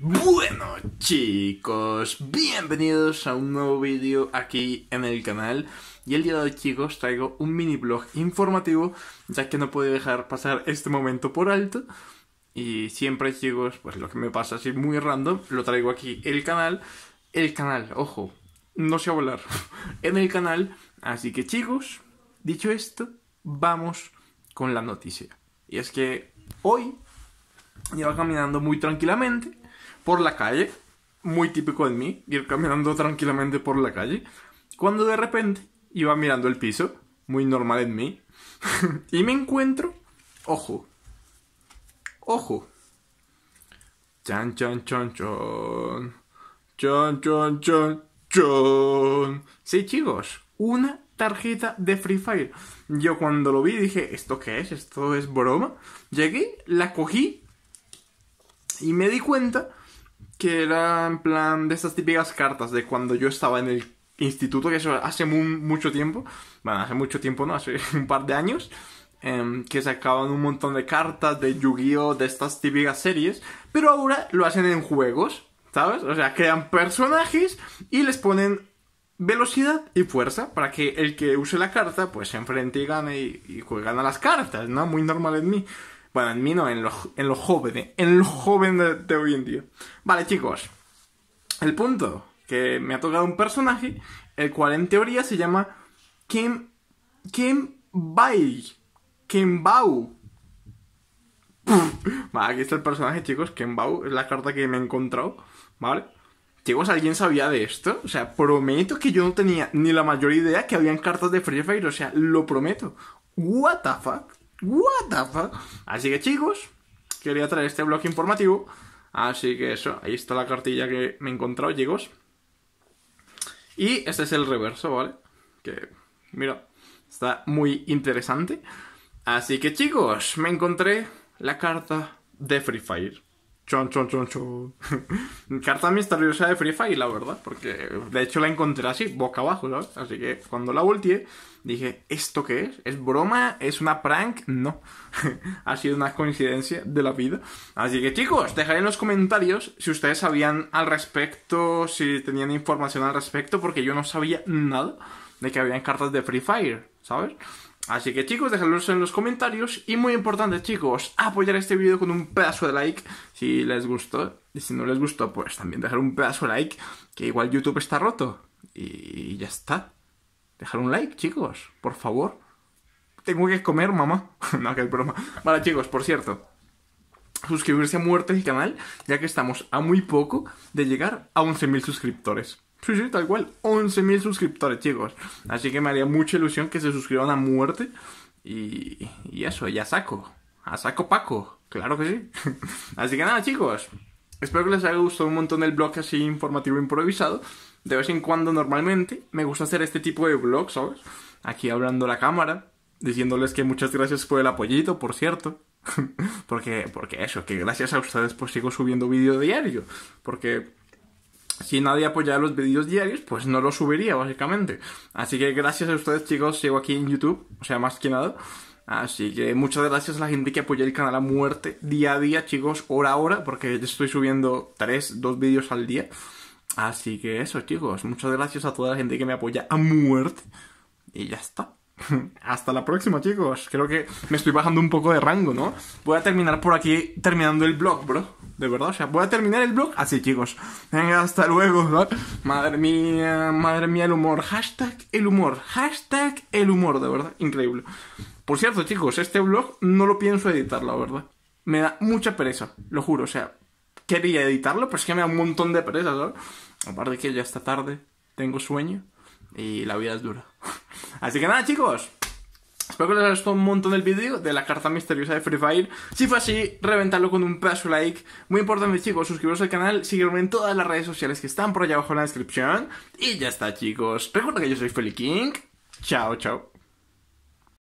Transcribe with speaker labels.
Speaker 1: Bueno chicos, bienvenidos a un nuevo vídeo aquí en el canal y el día de hoy chicos traigo un mini vlog informativo ya que no puedo dejar pasar este momento por alto y siempre chicos, pues lo que me pasa así muy random, lo traigo aquí el canal, el canal, ojo, no sé volar en el canal, así que chicos, dicho esto, vamos con la noticia y es que hoy... Iba caminando muy tranquilamente por la calle, muy típico en mí, ir caminando tranquilamente por la calle, cuando de repente iba mirando el piso, muy normal en mí, y me encuentro, ojo, ojo, chan chan chan chan, chan chan chan chan, sí chicos, una tarjeta de Free Fire. Yo cuando lo vi dije, ¿esto qué es? ¿Esto es broma? Llegué, la cogí y me di cuenta que era en plan de estas típicas cartas de cuando yo estaba en el instituto, que eso hace mucho tiempo, bueno, hace mucho tiempo no, hace un par de años, eh, que sacaban un montón de cartas de Yu-Gi-Oh, de estas típicas series, pero ahora lo hacen en juegos, ¿sabes? O sea, crean personajes y les ponen velocidad y fuerza para que el que use la carta pues se enfrente y gane y, juegue a las cartas, ¿no? Muy normal en mí. Bueno, en mí no, en lo, en joven, eh, en lo joven de, hoy en día. Vale, chicos. El punto, que me ha tocado un personaje, el cual en teoría se llama Kim... Kim Bai. Kim Bau. Vale, aquí está el personaje, chicos. Kim Bau es la carta que me he encontrado. ¿Vale? Chicos, ¿alguien sabía de esto? O sea, prometo que yo no tenía ni la mayor idea que habían cartas de Free Fire. O sea, lo prometo. What the fuck? What the fuck? Así que chicos, quería traer este blog informativo. Así que eso, ahí está la cartilla que me he encontrado, chicos. Y este es el reverso, ¿vale? Que, mira, está muy interesante. Así que chicos, me encontré la carta de Free Fire. Chon, chon, chon, chon. Carta misteriosa de Free Fire, la verdad, porque de hecho la encontré así, boca abajo, ¿sabes? Así que cuando la volteé, dije, ¿esto qué es? ¿Es broma? ¿Es una prank? No. ha sido una coincidencia de la vida. Así que chicos, dejaré en los comentarios si ustedes sabían al respecto, si tenían información al respecto, porque yo no sabía nada de que habían cartas de Free Fire, ¿sabes? Así que chicos, dejadlos en los comentarios. Y muy importante chicos, apoyar este vídeo con un pedazo de like si les gustó. Y si no les gustó, pues también dejar un pedazo de like, que igual YouTube está roto. Y ya está. Dejar un like chicos, por favor. Tengo que comer, mamá. no, que es broma. Vale chicos, por cierto. Suscribirse a muerte el canal, ya que estamos a muy poco de llegar a 11.000 suscriptores. Sí, sí, tal cual. 11.000 suscriptores, chicos. Así que me haría mucha ilusión que se suscriban a muerte. Y, y eso, ya saco. A saco Paco. Claro que sí. así que nada, chicos. Espero que les haya gustado un montón el blog así informativo improvisado. De vez en cuando, normalmente, me gusta hacer este tipo de vlogs, ¿sabes? Aquí hablando a la cámara, diciéndoles que muchas gracias por el apoyito, por cierto. porque, porque eso, que gracias a ustedes pues sigo subiendo vídeo diario. Porque si nadie apoya los vídeos diarios, pues no los subiría, básicamente. Así que gracias a ustedes, chicos, sigo aquí en YouTube, o sea, más que nada. Así que muchas gracias a la gente que apoya el canal a muerte día a día, chicos, hora a hora, porque estoy subiendo tres, dos vídeos al día. Así que eso, chicos, muchas gracias a toda la gente que me apoya a muerte. Y ya está. Hasta la próxima, chicos. Creo que me estoy bajando un poco de rango, ¿no? Voy a terminar por aquí terminando el blog bro de verdad, o sea, voy a terminar el blog así, chicos. Venga, hasta luego. ¿no? Madre mía, madre mía, el humor. Hashtag el humor. Hashtag el humor, de verdad. Increíble. Por cierto, chicos, este blog no lo pienso editar, la verdad. Me da mucha pereza, lo juro. O sea, quería editarlo, pero es que me da un montón de pereza, ¿sabes? Aparte que ya está tarde, tengo sueño y la vida es dura. Así que nada, chicos. Espero que les haya gustado un montón el vídeo de la carta misteriosa de Free Fire. Si fue así, reventarlo con un paso like. Muy importante, chicos, suscribiros al canal, seguirme en todas las redes sociales que están por allá abajo en la descripción. Y ya está, chicos. Recuerda que yo soy Feli King. Chao, chao.